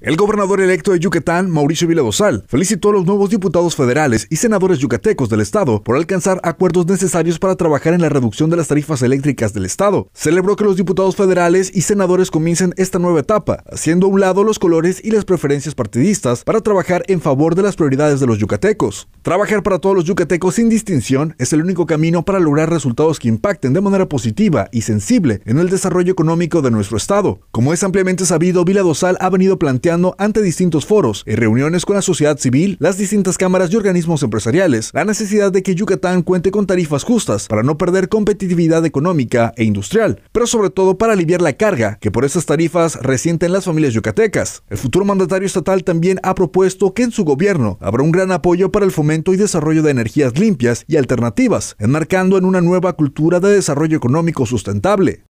El gobernador electo de Yucatán, Mauricio Viladosal, felicitó a los nuevos diputados federales y senadores yucatecos del Estado por alcanzar acuerdos necesarios para trabajar en la reducción de las tarifas eléctricas del Estado. Celebró que los diputados federales y senadores comiencen esta nueva etapa, haciendo a un lado los colores y las preferencias partidistas para trabajar en favor de las prioridades de los yucatecos. Trabajar para todos los yucatecos sin distinción es el único camino para lograr resultados que impacten de manera positiva y sensible en el desarrollo económico de nuestro Estado. Como es ampliamente sabido, Viladosal ha venido planteando ante distintos foros y reuniones con la sociedad civil, las distintas cámaras y organismos empresariales, la necesidad de que Yucatán cuente con tarifas justas para no perder competitividad económica e industrial, pero sobre todo para aliviar la carga que por esas tarifas resienten las familias yucatecas. El futuro mandatario estatal también ha propuesto que en su gobierno habrá un gran apoyo para el fomento y desarrollo de energías limpias y alternativas, enmarcando en una nueva cultura de desarrollo económico sustentable.